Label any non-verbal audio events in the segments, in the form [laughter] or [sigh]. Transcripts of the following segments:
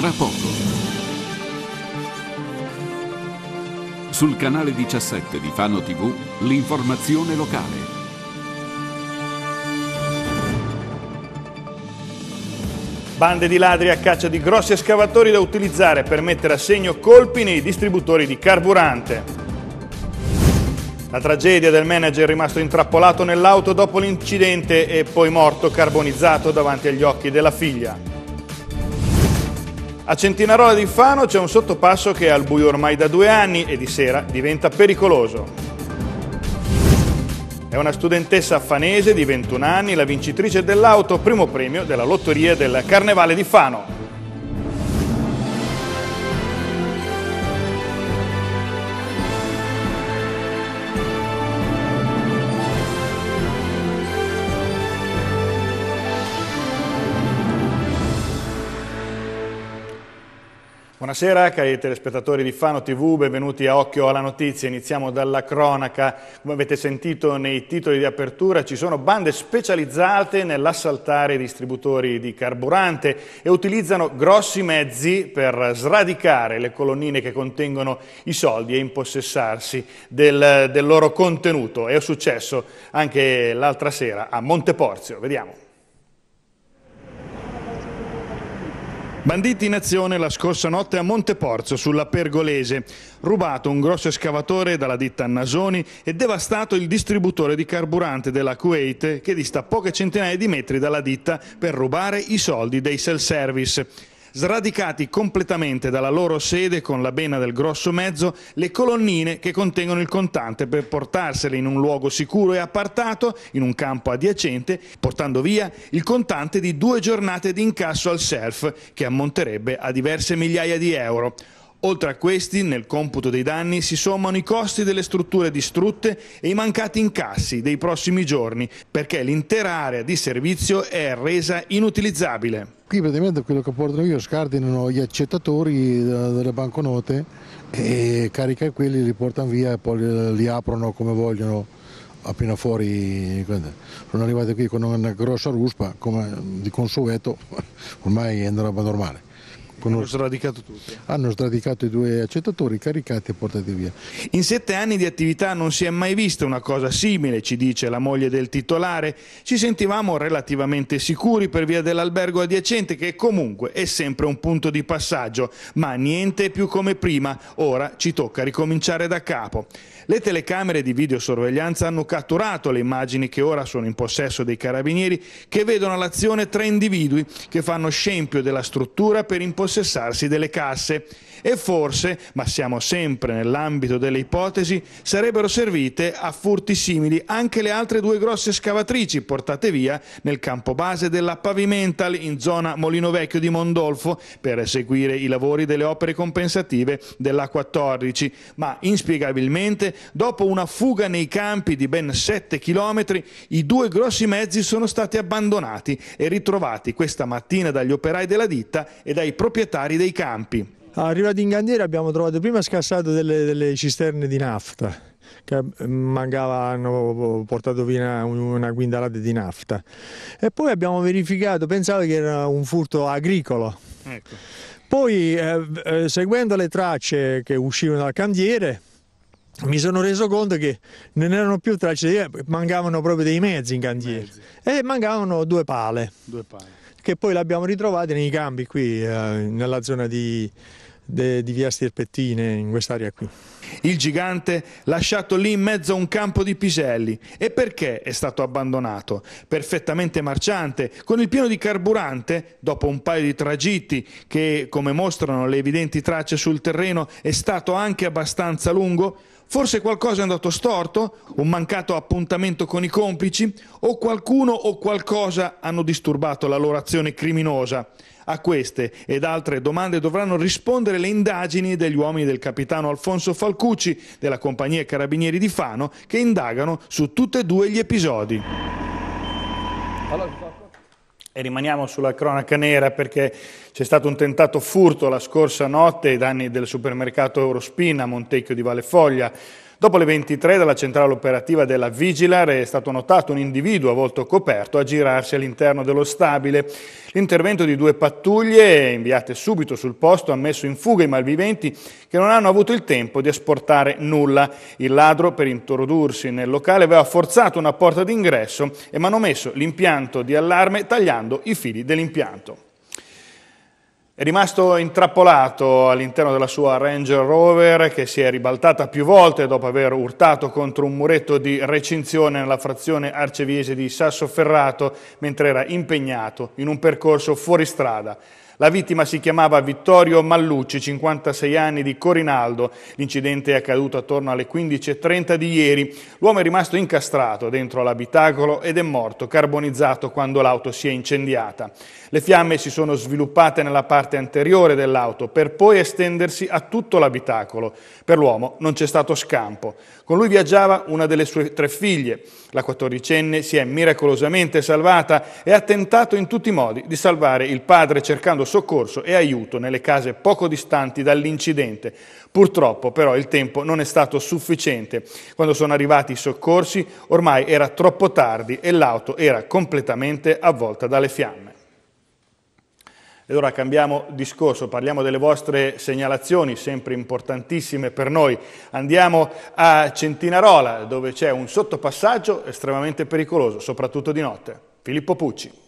tra poco. Sul canale 17 di Fano TV, l'informazione locale. Bande di ladri a caccia di grossi escavatori da utilizzare per mettere a segno colpi nei distributori di carburante. La tragedia del manager rimasto intrappolato nell'auto dopo l'incidente e poi morto carbonizzato davanti agli occhi della figlia. A Centinarola di Fano c'è un sottopasso che è al buio ormai da due anni e di sera diventa pericoloso. È una studentessa fanese di 21 anni, la vincitrice dell'auto, primo premio della lotteria del Carnevale di Fano. Buonasera cari telespettatori di Fano TV, benvenuti a Occhio alla Notizia. Iniziamo dalla cronaca. Come avete sentito nei titoli di apertura ci sono bande specializzate nell'assaltare i distributori di carburante e utilizzano grossi mezzi per sradicare le colonnine che contengono i soldi e impossessarsi del, del loro contenuto. È successo anche l'altra sera a Monteporzio. Vediamo. Banditi in azione la scorsa notte a Monteporzio, sulla Pergolese. Rubato un grosso escavatore dalla ditta Nasoni e devastato il distributore di carburante della Kuwait che dista poche centinaia di metri dalla ditta per rubare i soldi dei self-service sradicati completamente dalla loro sede con la bena del grosso mezzo le colonnine che contengono il contante per portarsele in un luogo sicuro e appartato, in un campo adiacente, portando via il contante di due giornate di incasso al self che ammonterebbe a diverse migliaia di euro. Oltre a questi, nel computo dei danni si sommano i costi delle strutture distrutte e i mancati incassi dei prossimi giorni, perché l'intera area di servizio è resa inutilizzabile. Qui praticamente quello che portano io scardinano gli accettatori eh, delle banconote e caricano quelli, li portano via e poi li aprono come vogliono appena fuori. Sono arrivati qui con una grossa ruspa, come di consueto, [laughs] ormai è una roba normale. Hanno sradicato tutto. Hanno sradicato i due accettatori, caricati e portati via. In sette anni di attività non si è mai vista una cosa simile, ci dice la moglie del titolare. Ci sentivamo relativamente sicuri per via dell'albergo adiacente che comunque è sempre un punto di passaggio, ma niente più come prima. Ora ci tocca ricominciare da capo. Le telecamere di videosorveglianza hanno catturato le immagini che ora sono in possesso dei carabinieri che vedono l'azione tre individui che fanno scempio della struttura per impostare impossessarsi delle casse e forse, ma siamo sempre nell'ambito delle ipotesi, sarebbero servite a furti simili anche le altre due grosse scavatrici portate via nel campo base della Pavimental in zona Molino Vecchio di Mondolfo per eseguire i lavori delle opere compensative della 14, ma inspiegabilmente dopo una fuga nei campi di ben 7 km i due grossi mezzi sono stati abbandonati e ritrovati questa mattina dagli operai della ditta e dai proprietari proprietari dei campi. Arrivati in cantiere abbiamo trovato prima scassato delle, delle cisterne di nafta che eh, mancava, hanno portato via una guindalata di nafta. E poi abbiamo verificato, pensavo che era un furto agricolo. Ecco. Poi, eh, eh seguendo le tracce che uscivano dal cantiere, mi sono reso conto che non erano più tracce, eh, mancavano proprio dei mezzi in cantiere mezzi. e mancavano due pale. Due pale che poi l'abbiamo ritrovata nei campi qui, eh, nella zona di, di via Stirpettine, in quest'area qui. Il gigante lasciato lì in mezzo a un campo di piselli. E perché è stato abbandonato? Perfettamente marciante, con il pieno di carburante, dopo un paio di tragitti che, come mostrano le evidenti tracce sul terreno, è stato anche abbastanza lungo, Forse qualcosa è andato storto? Un mancato appuntamento con i complici? O qualcuno o qualcosa hanno disturbato la loro azione criminosa? A queste ed altre domande dovranno rispondere le indagini degli uomini del capitano Alfonso Falcucci della compagnia Carabinieri di Fano che indagano su tutti e due gli episodi. Allora. E rimaniamo sulla cronaca nera perché c'è stato un tentato furto la scorsa notte ai danni del supermercato Eurospin a Montecchio di Foglia. Dopo le 23 dalla centrale operativa della Vigilar è stato notato un individuo a volto coperto a girarsi all'interno dello stabile. L'intervento di due pattuglie inviate subito sul posto ha messo in fuga i malviventi che non hanno avuto il tempo di esportare nulla. Il ladro per introdursi nel locale aveva forzato una porta d'ingresso e manomesso l'impianto di allarme tagliando i fili dell'impianto. È rimasto intrappolato all'interno della sua Ranger Rover che si è ribaltata più volte dopo aver urtato contro un muretto di recinzione nella frazione arcevese di Sassoferrato mentre era impegnato in un percorso fuoristrada. La vittima si chiamava Vittorio Mallucci, 56 anni di Corinaldo. L'incidente è accaduto attorno alle 15.30 di ieri. L'uomo è rimasto incastrato dentro l'abitacolo ed è morto, carbonizzato quando l'auto si è incendiata. Le fiamme si sono sviluppate nella parte anteriore dell'auto per poi estendersi a tutto l'abitacolo. Per l'uomo non c'è stato scampo. Con lui viaggiava una delle sue tre figlie. La quattordicenne si è miracolosamente salvata e ha tentato in tutti i modi di salvare il padre cercando soccorso e aiuto nelle case poco distanti dall'incidente. Purtroppo però il tempo non è stato sufficiente. Quando sono arrivati i soccorsi ormai era troppo tardi e l'auto era completamente avvolta dalle fiamme. Ed ora cambiamo discorso, parliamo delle vostre segnalazioni, sempre importantissime per noi. Andiamo a Centinarola, dove c'è un sottopassaggio estremamente pericoloso, soprattutto di notte. Filippo Pucci.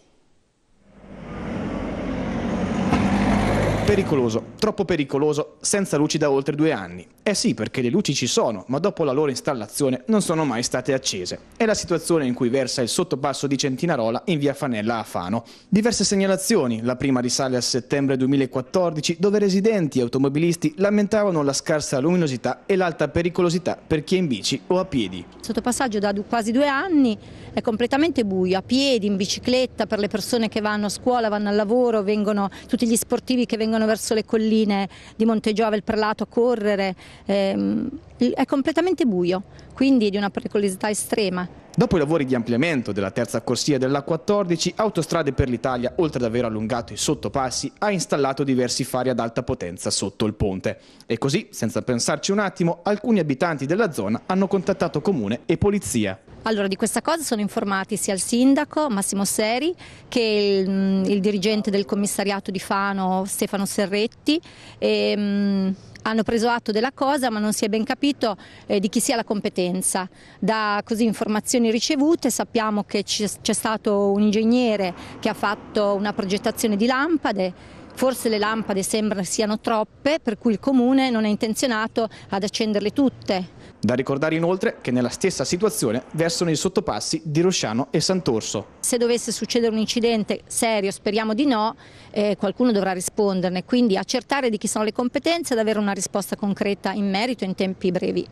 Pericoloso, troppo pericoloso, senza luci da oltre due anni. Eh sì, perché le luci ci sono, ma dopo la loro installazione non sono mai state accese. È la situazione in cui versa il sottopasso di Centinarola in via Fanella a Fano. Diverse segnalazioni, la prima risale a settembre 2014, dove residenti e automobilisti lamentavano la scarsa luminosità e l'alta pericolosità per chi è in bici o a piedi. Sottopassaggio da quasi due anni è completamente buio, a piedi, in bicicletta, per le persone che vanno a scuola, vanno al lavoro, vengono tutti gli sportivi che vengono venivano verso le colline di Monte Giove, il Prelato a correre, ehm, è completamente buio quindi di una pericolosità estrema. Dopo i lavori di ampliamento della terza corsia della 14, Autostrade per l'Italia, oltre ad aver allungato i sottopassi, ha installato diversi fari ad alta potenza sotto il ponte. E così, senza pensarci un attimo, alcuni abitanti della zona hanno contattato comune e polizia. Allora, di questa cosa sono informati sia il sindaco Massimo Seri che il, mm, il dirigente del commissariato di Fano Stefano Serretti e, mm, hanno preso atto della cosa ma non si è ben capito eh, di chi sia la competenza. Da così, informazioni ricevute sappiamo che c'è stato un ingegnere che ha fatto una progettazione di lampade forse le lampade sembrano siano troppe per cui il comune non è intenzionato ad accenderle tutte da ricordare inoltre che nella stessa situazione versano i sottopassi di Rosciano e Sant'Orso. Se dovesse succedere un incidente serio, speriamo di no, eh, qualcuno dovrà risponderne, quindi accertare di chi sono le competenze ed avere una risposta concreta in merito in tempi brevi.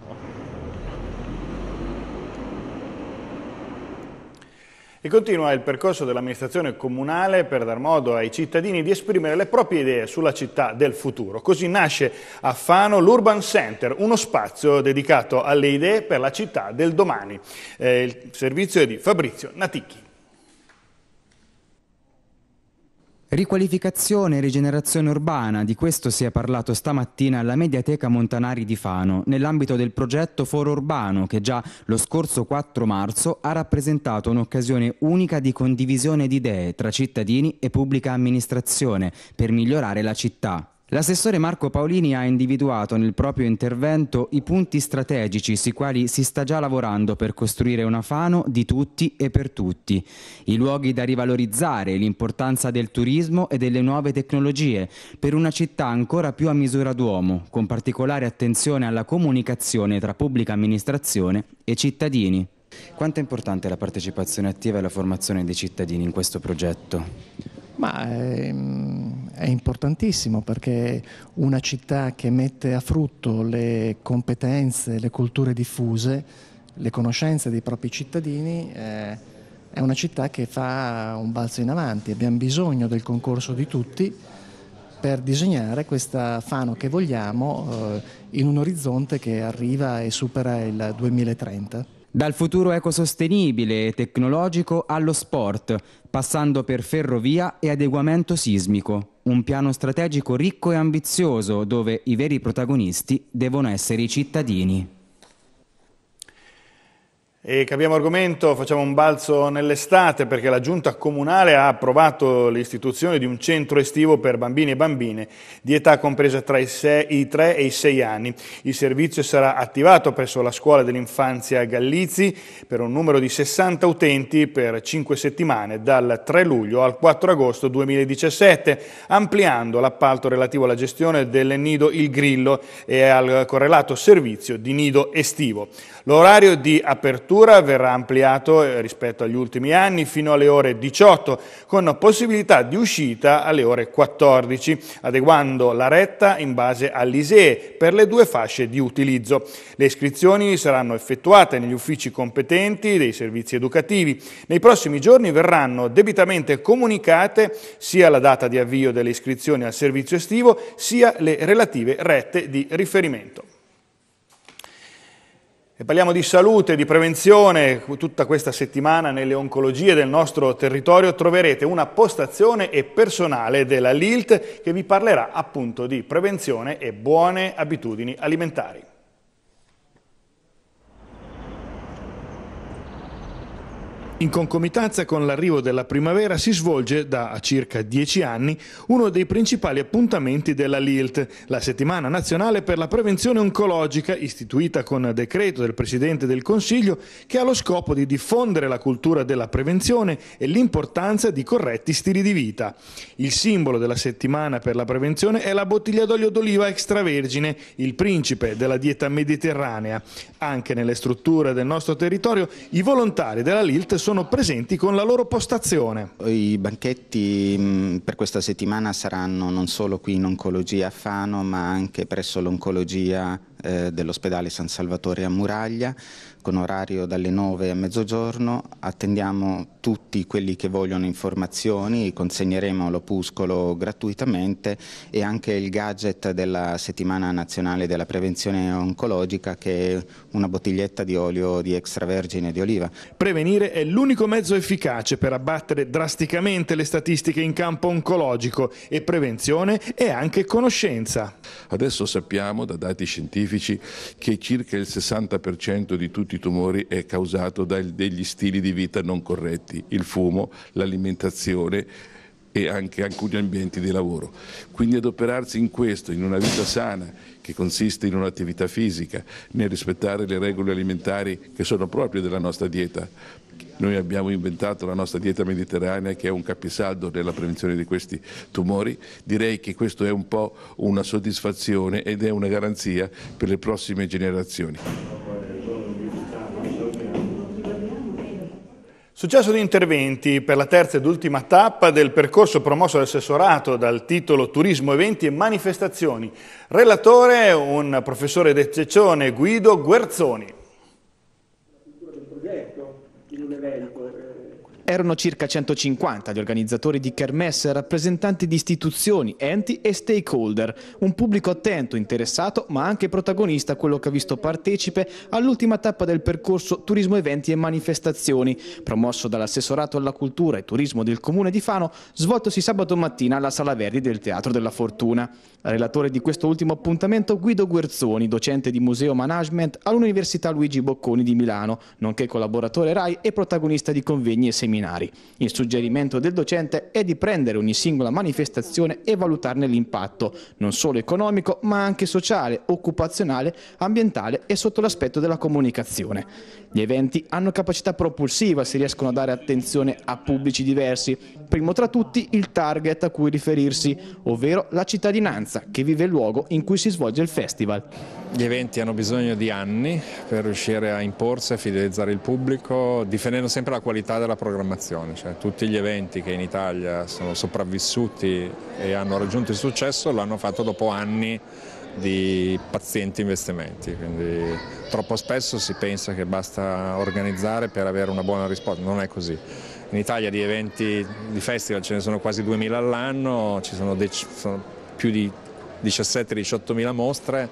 E continua il percorso dell'amministrazione comunale per dar modo ai cittadini di esprimere le proprie idee sulla città del futuro. Così nasce a Fano l'Urban Center, uno spazio dedicato alle idee per la città del domani. Eh, il servizio è di Fabrizio Naticchi. Riqualificazione e rigenerazione urbana, di questo si è parlato stamattina alla Mediateca Montanari di Fano, nell'ambito del progetto Foro Urbano che già lo scorso 4 marzo ha rappresentato un'occasione unica di condivisione di idee tra cittadini e pubblica amministrazione per migliorare la città. L'assessore Marco Paolini ha individuato nel proprio intervento i punti strategici sui quali si sta già lavorando per costruire una Fano di tutti e per tutti, i luoghi da rivalorizzare, l'importanza del turismo e delle nuove tecnologie per una città ancora più a misura d'uomo, con particolare attenzione alla comunicazione tra pubblica amministrazione e cittadini. Quanto è importante la partecipazione attiva e la formazione dei cittadini in questo progetto? Ma, ehm è importantissimo perché una città che mette a frutto le competenze, le culture diffuse, le conoscenze dei propri cittadini eh, è una città che fa un balzo in avanti. Abbiamo bisogno del concorso di tutti per disegnare questa Fano che vogliamo eh, in un orizzonte che arriva e supera il 2030. Dal futuro ecosostenibile e tecnologico allo sport, passando per ferrovia e adeguamento sismico un piano strategico ricco e ambizioso dove i veri protagonisti devono essere i cittadini. E cambiamo argomento, facciamo un balzo nell'estate perché la giunta comunale ha approvato l'istituzione di un centro estivo per bambini e bambine di età compresa tra i, 6, i 3 e i 6 anni. Il servizio sarà attivato presso la scuola dell'infanzia Gallizi per un numero di 60 utenti per 5 settimane dal 3 luglio al 4 agosto 2017, ampliando l'appalto relativo alla gestione del nido Il Grillo e al correlato servizio di nido estivo. L'orario di apertura apertura verrà ampliato eh, rispetto agli ultimi anni fino alle ore 18 con possibilità di uscita alle ore 14 adeguando la retta in base all'ISEE per le due fasce di utilizzo. Le iscrizioni saranno effettuate negli uffici competenti dei servizi educativi. Nei prossimi giorni verranno debitamente comunicate sia la data di avvio delle iscrizioni al servizio estivo sia le relative rette di riferimento. E parliamo di salute, di prevenzione, tutta questa settimana nelle oncologie del nostro territorio troverete una postazione e personale della LILT che vi parlerà appunto di prevenzione e buone abitudini alimentari. In concomitanza con l'arrivo della primavera si svolge da circa dieci anni uno dei principali appuntamenti della LILT, la settimana nazionale per la prevenzione oncologica istituita con decreto del Presidente del Consiglio che ha lo scopo di diffondere la cultura della prevenzione e l'importanza di corretti stili di vita. Il simbolo della settimana per la prevenzione è la bottiglia d'olio d'oliva extravergine, il principe della dieta mediterranea. Anche nelle strutture del nostro territorio i volontari della LILT sono sono presenti con la loro postazione. I banchetti mm, per questa settimana saranno non solo qui in oncologia a Fano ma anche presso l'oncologia eh, dell'ospedale San Salvatore a Muraglia con orario dalle 9 a mezzogiorno. Attendiamo tutti quelli che vogliono informazioni, consegneremo l'opuscolo gratuitamente e anche il gadget della settimana nazionale della prevenzione oncologica che è una bottiglietta di olio di extravergine di oliva. Prevenire è l'unico mezzo efficace per abbattere drasticamente le statistiche in campo oncologico e prevenzione è anche conoscenza. Adesso sappiamo da dati scientifici scientifici che circa il 60% di tutti i tumori è causato da degli stili di vita non corretti, il fumo, l'alimentazione, e anche alcuni ambienti di lavoro. Quindi adoperarsi in questo, in una vita sana che consiste in un'attività fisica, nel rispettare le regole alimentari che sono proprie della nostra dieta. Noi abbiamo inventato la nostra dieta mediterranea che è un capisaldo nella prevenzione di questi tumori. Direi che questo è un po' una soddisfazione ed è una garanzia per le prossime generazioni. Successo di interventi per la terza ed ultima tappa del percorso promosso dall'assessorato dal titolo Turismo, eventi e manifestazioni. Relatore un professore d'ecceccione Guido Guerzoni. Erano circa 150 gli organizzatori di Kermesse, rappresentanti di istituzioni, enti e stakeholder, un pubblico attento, interessato ma anche protagonista quello che ha visto partecipe all'ultima tappa del percorso Turismo Eventi e Manifestazioni, promosso dall'assessorato alla cultura e turismo del comune di Fano, svoltosi sabato mattina alla Sala Verdi del Teatro della Fortuna. Relatore di questo ultimo appuntamento Guido Guerzoni, docente di Museo Management all'Università Luigi Bocconi di Milano, nonché collaboratore RAI e protagonista di convegni e seminari preliminari. Il suggerimento del docente è di prendere ogni singola manifestazione e valutarne l'impatto, non solo economico ma anche sociale, occupazionale, ambientale e sotto l'aspetto della comunicazione. Gli eventi hanno capacità propulsiva se riescono a dare attenzione a pubblici diversi, primo tra tutti il target a cui riferirsi, ovvero la cittadinanza che vive il luogo in cui si svolge il festival. Gli eventi hanno bisogno di anni per riuscire a imporsi, a fidelizzare il pubblico, difendendo sempre la qualità della programmazione programmazione, cioè, tutti gli eventi che in Italia sono sopravvissuti e hanno raggiunto il successo l'hanno fatto dopo anni di pazienti investimenti, quindi troppo spesso si pensa che basta organizzare per avere una buona risposta, non è così. In Italia di eventi, di festival ce ne sono quasi 2000 all'anno, ci sono, sono più di 17-18 mila mostre,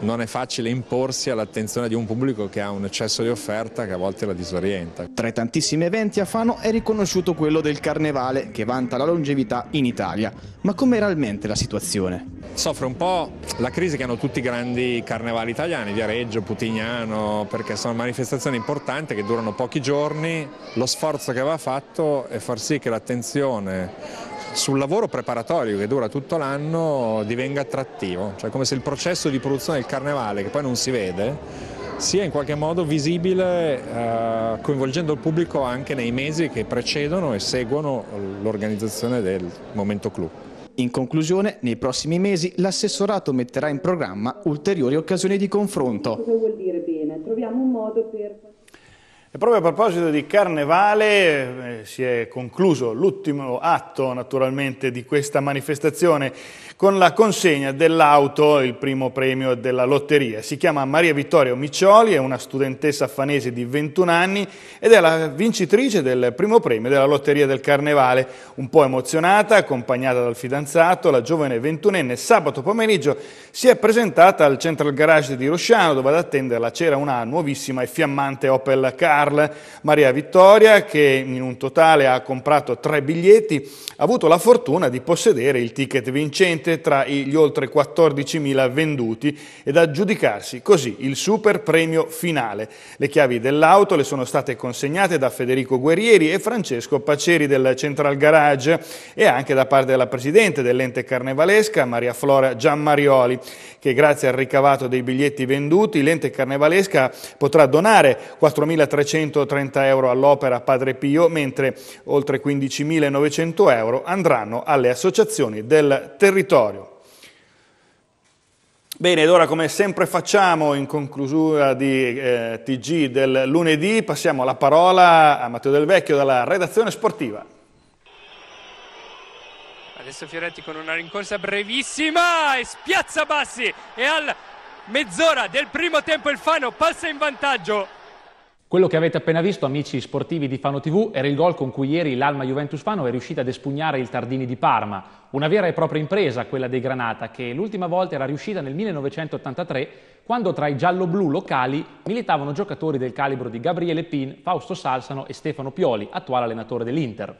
non è facile imporsi all'attenzione di un pubblico che ha un eccesso di offerta che a volte la disorienta. Tra i tantissimi eventi a Fano è riconosciuto quello del Carnevale che vanta la longevità in Italia. Ma com'è realmente la situazione? Soffre un po' la crisi che hanno tutti i grandi carnevali italiani, Viareggio, Putignano, perché sono manifestazioni importanti che durano pochi giorni. Lo sforzo che va fatto è far sì che l'attenzione sul lavoro preparatorio che dura tutto l'anno divenga attrattivo, cioè come se il processo di produzione del carnevale, che poi non si vede, sia in qualche modo visibile eh, coinvolgendo il pubblico anche nei mesi che precedono e seguono l'organizzazione del momento clou. In conclusione, nei prossimi mesi l'assessorato metterà in programma ulteriori occasioni di confronto. Cosa vuol dire bene? Troviamo un modo per... E proprio a proposito di carnevale eh, si è concluso l'ultimo atto naturalmente di questa manifestazione con la consegna dell'auto, il primo premio della lotteria. Si chiama Maria Vittoria Miccioli, è una studentessa affanese di 21 anni ed è la vincitrice del primo premio della lotteria del carnevale. Un po' emozionata, accompagnata dal fidanzato, la giovane ventunenne sabato pomeriggio si è presentata al Central Garage di Rosciano dove ad attenderla c'era una nuovissima e fiammante Opel Car Carl Maria Vittoria, che in un totale ha comprato tre biglietti, ha avuto la fortuna di possedere il ticket vincente tra gli oltre 14.000 venduti ed aggiudicarsi così il super premio finale. Le chiavi dell'auto le sono state consegnate da Federico Guerrieri e Francesco Paceri del Central Garage e anche da parte della Presidente dell'ente carnevalesca Maria Flora Giammarioli, che grazie al ricavato dei biglietti venduti l'ente carnevalesca potrà donare 4.300 230 euro all'opera Padre Pio, mentre oltre 15.900 euro andranno alle associazioni del territorio. Bene, ed ora come sempre facciamo in conclusura di eh, TG del lunedì, passiamo la parola a Matteo Del Vecchio dalla redazione sportiva. Adesso Fioretti con una rincorsa brevissima e spiazza Bassi e al mezz'ora del primo tempo il Fano passa in vantaggio quello che avete appena visto, amici sportivi di Fano TV, era il gol con cui ieri l'Alma Juventus Fano è riuscita ad espugnare il Tardini di Parma. Una vera e propria impresa, quella dei Granata, che l'ultima volta era riuscita nel 1983, quando tra i giallo-blu locali militavano giocatori del calibro di Gabriele Pin, Fausto Salsano e Stefano Pioli, attuale allenatore dell'Inter.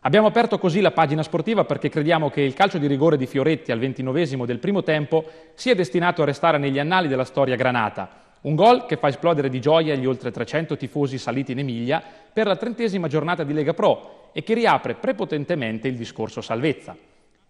Abbiamo aperto così la pagina sportiva perché crediamo che il calcio di rigore di Fioretti al ventinovesimo del primo tempo sia destinato a restare negli annali della storia granata. Un gol che fa esplodere di gioia gli oltre 300 tifosi saliti in Emilia per la trentesima giornata di Lega Pro e che riapre prepotentemente il discorso salvezza.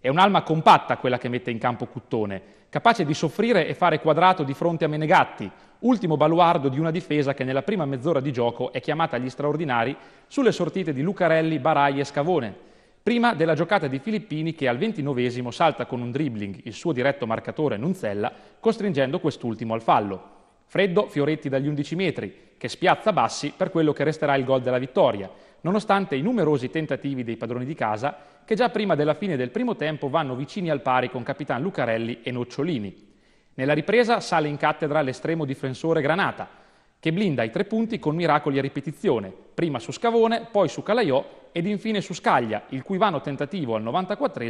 È un'alma compatta quella che mette in campo Cuttone, capace di soffrire e fare quadrato di fronte a Menegatti, ultimo baluardo di una difesa che nella prima mezz'ora di gioco è chiamata agli straordinari sulle sortite di Lucarelli, Barai e Scavone, prima della giocata di Filippini che al ventinovesimo salta con un dribbling il suo diretto marcatore Nunzella, costringendo quest'ultimo al fallo. Freddo Fioretti dagli 11 metri, che spiazza Bassi per quello che resterà il gol della vittoria, nonostante i numerosi tentativi dei padroni di casa che già prima della fine del primo tempo vanno vicini al pari con Capitan Lucarelli e Nocciolini. Nella ripresa sale in cattedra l'estremo difensore Granata, che blinda i tre punti con miracoli a ripetizione, prima su Scavone, poi su Calaiò ed infine su Scaglia, il cui vano tentativo al 94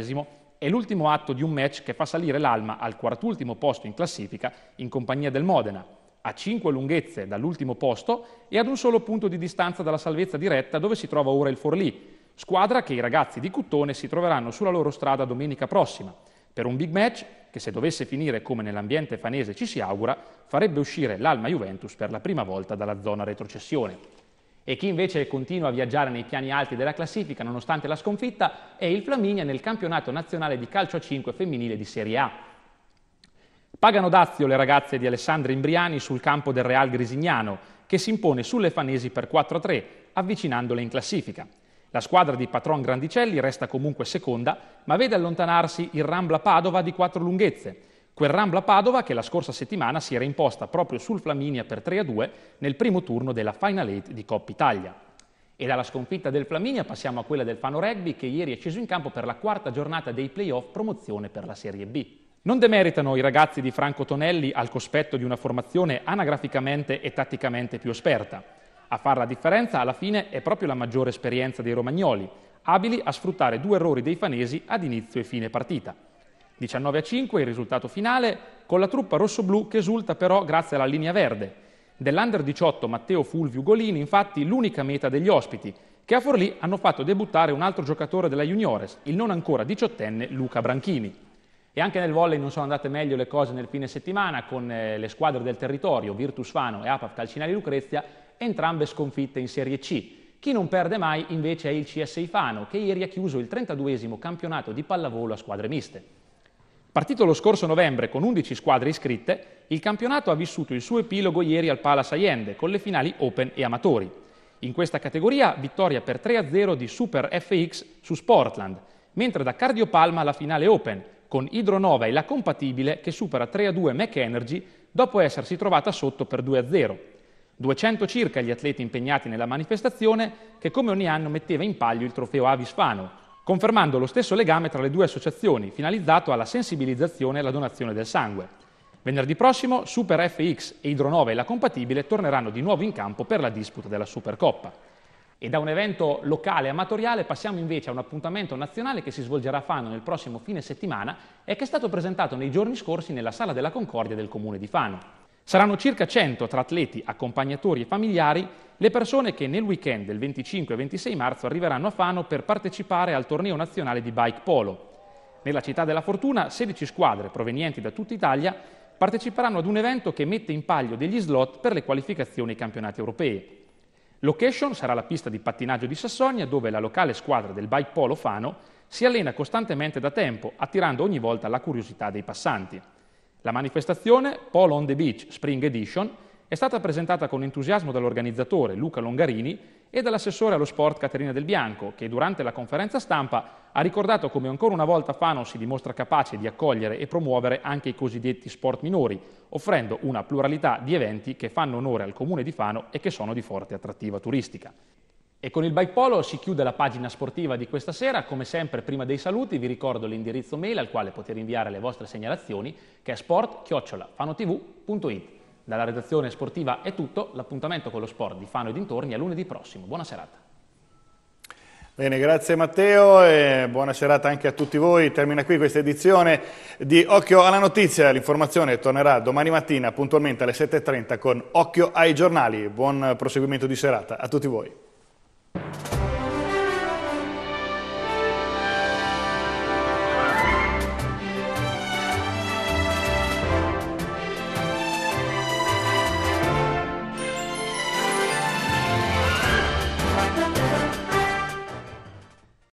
è l'ultimo atto di un match che fa salire l'Alma al quartultimo posto in classifica in compagnia del Modena a 5 lunghezze dall'ultimo posto e ad un solo punto di distanza dalla salvezza diretta dove si trova ora il Forlì, squadra che i ragazzi di Cuttone si troveranno sulla loro strada domenica prossima, per un big match che se dovesse finire come nell'ambiente fanese ci si augura, farebbe uscire l'Alma Juventus per la prima volta dalla zona retrocessione. E chi invece continua a viaggiare nei piani alti della classifica nonostante la sconfitta è il Flaminia nel campionato nazionale di calcio a 5 femminile di Serie A. Pagano dazio le ragazze di Alessandra Imbriani sul campo del Real Grisignano, che si impone sulle Fanesi per 4-3, avvicinandole in classifica. La squadra di Patron Grandicelli resta comunque seconda, ma vede allontanarsi il Rambla Padova di quattro lunghezze. Quel Rambla Padova che la scorsa settimana si era imposta proprio sul Flaminia per 3-2 nel primo turno della Final 8 di Coppa Italia. E dalla sconfitta del Flaminia passiamo a quella del Fano Rugby che ieri è sceso in campo per la quarta giornata dei playoff promozione per la Serie B. Non demeritano i ragazzi di Franco Tonelli al cospetto di una formazione anagraficamente e tatticamente più esperta. A far la differenza alla fine è proprio la maggiore esperienza dei romagnoli, abili a sfruttare due errori dei fanesi ad inizio e fine partita. 19 a 5 il risultato finale, con la truppa rossoblù che esulta però grazie alla linea verde. Dell'under 18 Matteo Fulvio Golini infatti l'unica meta degli ospiti, che a Forlì hanno fatto debuttare un altro giocatore della Juniores, il non ancora diciottenne Luca Branchini. E anche nel volley non sono andate meglio le cose nel fine settimana con eh, le squadre del territorio, Virtus Fano e Apaf Calcinari Lucrezia, entrambe sconfitte in Serie C. Chi non perde mai invece è il CSI Fano, che ieri ha chiuso il 32 esimo campionato di pallavolo a squadre miste. Partito lo scorso novembre con 11 squadre iscritte, il campionato ha vissuto il suo epilogo ieri al Palace Allende con le finali Open e Amatori. In questa categoria vittoria per 3-0 di Super FX su Sportland, mentre da Cardiopalma la finale Open, con Idronova e la compatibile che supera 3 a 2 Mac Energy dopo essersi trovata sotto per 2 a 0. 200 circa gli atleti impegnati nella manifestazione che come ogni anno metteva in palio il trofeo Avis Fano, confermando lo stesso legame tra le due associazioni, finalizzato alla sensibilizzazione e alla donazione del sangue. Venerdì prossimo Super FX e Idronova e la compatibile torneranno di nuovo in campo per la disputa della Supercoppa. E da un evento locale amatoriale passiamo invece a un appuntamento nazionale che si svolgerà a Fano nel prossimo fine settimana e che è stato presentato nei giorni scorsi nella Sala della Concordia del Comune di Fano. Saranno circa 100 tra atleti, accompagnatori e familiari le persone che nel weekend del 25 e 26 marzo arriveranno a Fano per partecipare al torneo nazionale di bike polo. Nella città della fortuna 16 squadre provenienti da tutta Italia parteciperanno ad un evento che mette in palio degli slot per le qualificazioni ai campionati europei. Location sarà la pista di pattinaggio di Sassonia dove la locale squadra del bike polo Fano si allena costantemente da tempo, attirando ogni volta la curiosità dei passanti. La manifestazione Polo on the Beach Spring Edition è stata presentata con entusiasmo dall'organizzatore Luca Longarini e dall'assessore allo sport Caterina Del Bianco, che durante la conferenza stampa ha ricordato come ancora una volta Fano si dimostra capace di accogliere e promuovere anche i cosiddetti sport minori, offrendo una pluralità di eventi che fanno onore al comune di Fano e che sono di forte attrattiva turistica. E con il bike polo si chiude la pagina sportiva di questa sera. Come sempre, prima dei saluti, vi ricordo l'indirizzo mail al quale potete inviare le vostre segnalazioni, che è sport.fanotv.it. Dalla redazione sportiva è tutto, l'appuntamento con lo sport di Fano e dintorni è lunedì prossimo. Buona serata. Bene, grazie Matteo e buona serata anche a tutti voi. Termina qui questa edizione di Occhio alla Notizia. L'informazione tornerà domani mattina puntualmente alle 7.30 con Occhio ai giornali. Buon proseguimento di serata a tutti voi.